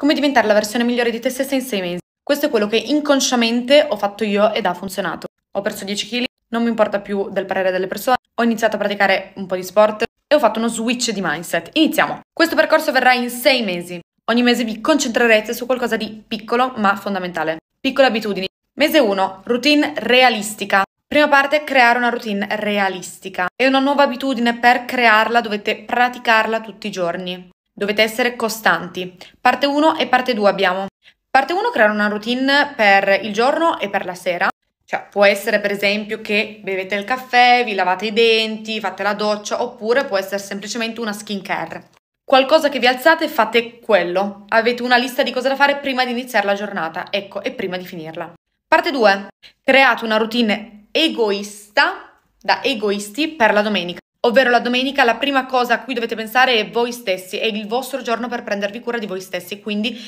Come diventare la versione migliore di te stessa in sei mesi. Questo è quello che inconsciamente ho fatto io ed ha funzionato. Ho perso 10 kg, non mi importa più del parere delle persone, ho iniziato a praticare un po' di sport e ho fatto uno switch di mindset. Iniziamo. Questo percorso verrà in sei mesi. Ogni mese vi concentrerete su qualcosa di piccolo ma fondamentale. Piccole abitudini. Mese 1. Routine realistica. Prima parte, creare una routine realistica. È una nuova abitudine per crearla, dovete praticarla tutti i giorni. Dovete essere costanti. Parte 1 e parte 2 abbiamo. Parte 1 creare una routine per il giorno e per la sera. Cioè, può essere per esempio che bevete il caffè, vi lavate i denti, fate la doccia, oppure può essere semplicemente una skincare. Qualcosa che vi alzate e fate quello. Avete una lista di cose da fare prima di iniziare la giornata, ecco, e prima di finirla. Parte 2. Create una routine egoista, da egoisti, per la domenica. Ovvero la domenica la prima cosa a cui dovete pensare è voi stessi, è il vostro giorno per prendervi cura di voi stessi, quindi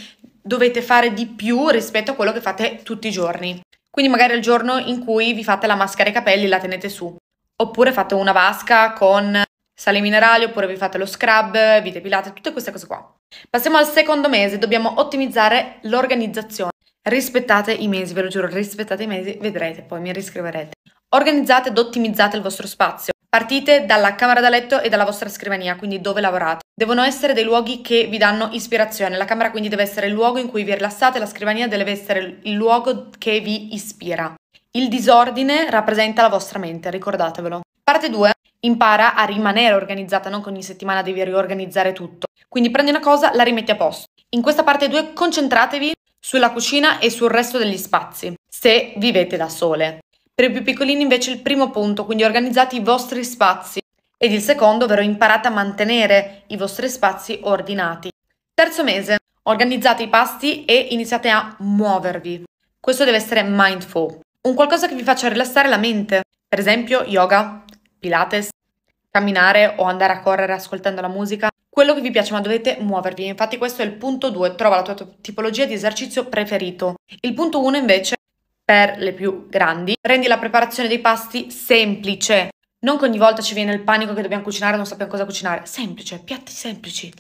dovete fare di più rispetto a quello che fate tutti i giorni. Quindi magari il giorno in cui vi fate la maschera ai capelli e la tenete su, oppure fate una vasca con sale minerali, oppure vi fate lo scrub, vi depilate, tutte queste cose qua. Passiamo al secondo mese, dobbiamo ottimizzare l'organizzazione. Rispettate i mesi, ve lo giuro, rispettate i mesi, vedrete, poi mi riscriverete. Organizzate ed ottimizzate il vostro spazio. Partite dalla camera da letto e dalla vostra scrivania, quindi dove lavorate. Devono essere dei luoghi che vi danno ispirazione. La camera quindi deve essere il luogo in cui vi rilassate, la scrivania deve essere il luogo che vi ispira. Il disordine rappresenta la vostra mente, ricordatevelo. Parte 2. Impara a rimanere organizzata, non che ogni settimana devi riorganizzare tutto. Quindi prendi una cosa, la rimetti a posto. In questa parte 2 concentratevi sulla cucina e sul resto degli spazi, se vivete da sole. Per i più piccolini invece il primo punto, quindi organizzate i vostri spazi ed il secondo, ovvero imparate a mantenere i vostri spazi ordinati. Terzo mese, organizzate i pasti e iniziate a muovervi. Questo deve essere mindful, un qualcosa che vi faccia rilassare la mente, per esempio yoga, pilates, camminare o andare a correre ascoltando la musica, quello che vi piace, ma dovete muovervi. Infatti questo è il punto 2, trova la tua tipologia di esercizio preferito. Il punto 1 invece per le più grandi. Rendi la preparazione dei pasti semplice. Non che ogni volta ci viene il panico che dobbiamo cucinare e non sappiamo cosa cucinare. Semplice, piatti semplici.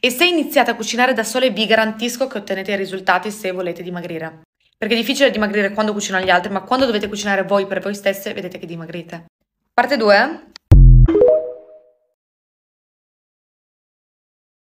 E se iniziate a cucinare da sole vi garantisco che ottenete i risultati se volete dimagrire. Perché è difficile dimagrire quando cucinano gli altri, ma quando dovete cucinare voi per voi stesse vedete che dimagrite. Parte 2.